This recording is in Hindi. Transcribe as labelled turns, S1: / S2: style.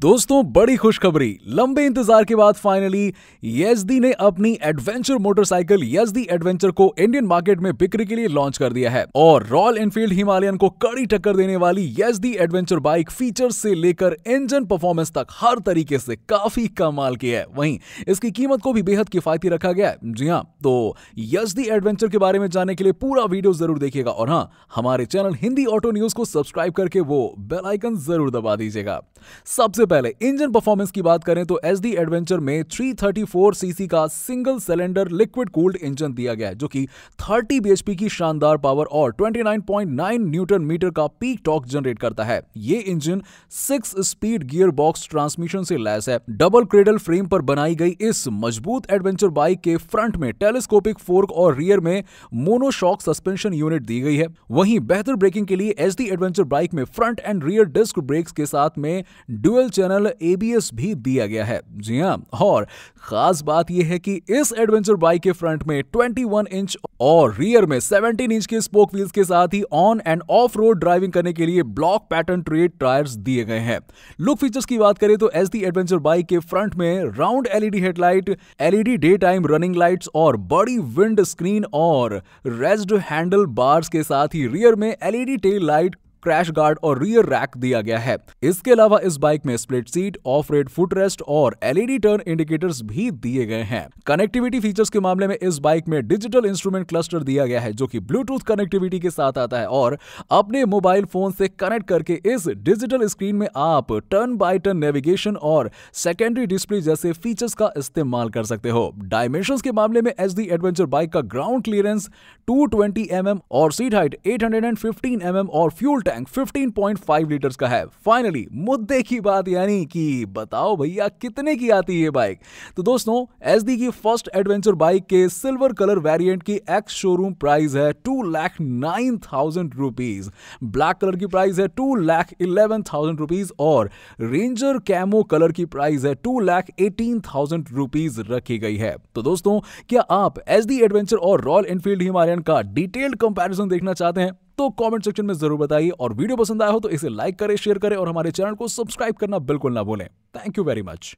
S1: दोस्तों बड़ी खुशखबरी लंबे इंतजार के बाद फाइनली यजदी ने अपनी एडवेंचर मोटरसाइकिल यजदी एडवेंचर को इंडियन मार्केट में बिक्री के लिए लॉन्च कर दिया है और रॉयल एनफील्ड हिमालयन को कड़ी टक्कर देने वाली यजदी एडवेंचर बाइक फीचर्स से लेकर इंजन परफॉर्मेंस तक हर तरीके से काफी कमाल की है वहीं इसकी कीमत को भी बेहद किफायती रखा गया है जी हाँ तो यजदी एडवेंचर के बारे में जानने के लिए पूरा वीडियो जरूर देखिएगा और हाँ हमारे चैनल हिंदी ऑटो न्यूज को सब्सक्राइब करके वो बेलाइकन जरूर दबा दीजिएगा सबसे सबसे पहले इंजन परफॉर्मेंस की बात करें तो एस डी एडवेंचर में 334 सीसी का single cylinder liquid cooled engine दिया गया है जो कि 30 बीएचपी की शानदार पावर और 29.9 न्यूटन मीटर का पीक टॉक जनरेट करता है ये engine six speed gear box transmission से लैस है डबल क्रेडल फ्रेम पर बनाई गई इस मजबूत एडवेंचर बाइक के फ्रंट में टेलीस्कोपिक फोर्क और रियर में मोनोशॉक सस्पेंशन यूनिट दी गई है वहीं बेहतर ब्रेकिंग के लिए एस डी एडवेंचर बाइक में front and rear disc brakes के साथ में डुअल चैनल एबीएस भी दिया गया है जी हाँ और खास बात यह है कि इस एडवेंचर बाइक के फ्रंट में 21 इंच और रियर में 17 इंच के स्पोक व्हील्स के साथ ही on and off road driving करने के लिए ब्लॉक पैटर्न ट्रेड टायर्स दिए गए हैं लुक फीचर्स की बात करें तो एस दी एडवेंचर बाइक के फ्रंट में round LED headlight LED day time running lights और बड़ी विंड स्क्रीन और रेस्ड हैंडल बार्स के साथ ही रियर में LED tail light crash guard और रियर रैक दिया गया है इसके अलावा इस बाइक में split seat off red footrest और एलईडी टर्न इंडिकेटर्स भी दिए गए हैं कनेक्टिविटी फीचर्स के मामले में इस बाइक में डिजिटल इंस्ट्रूमेंट क्लस्टर दिया गया है जो की ब्लूटूथ कनेक्टिविटी के साथ आता है और अपने मोबाइल फोन से कनेक्ट करके इस डिजिटल स्क्रीन में आप टर्न बाय टर्न नेविगेशन और सेकेंडरी डिस्प्ले जैसे फीचर्स का इस्तेमाल कर सकते हो डायमेंशन के मामले में एच एडवेंचर बाइक का ग्राउंड क्लियरेंस 220 एम और सीट हाइट 815 एम और फ्यूल टैंक 15.5 लीटर्स का है फाइनली मुद्दे की बात यानी कि बताओ भैया कितने की आती है बाइक तो दोस्तों एस की फर्स्ट एडवेंचर बाइक के सिल्वर कलर वेरियंट की एक्स शोरूम प्राइस है two lakh nine thousand rupees black colour की प्राइस है two lakh eleven thousand rupees और रेंजर कैमो कलर की प्राइस है two lakh eighteen thousand rupees रखी गई है तो दोस्तों क्या आप एस एडवेंचर और रॉयल एनफील्ड हिमालयन का डिटेल्ड कंपैरिजन देखना चाहते हैं तो कमेंट सेक्शन में जरूर बताइए और वीडियो पसंद आया हो तो इसे लाइक करें शेयर करें और हमारे चैनल को सब्सक्राइब करना बिल्कुल ना भूलें थैंक यू वेरी मच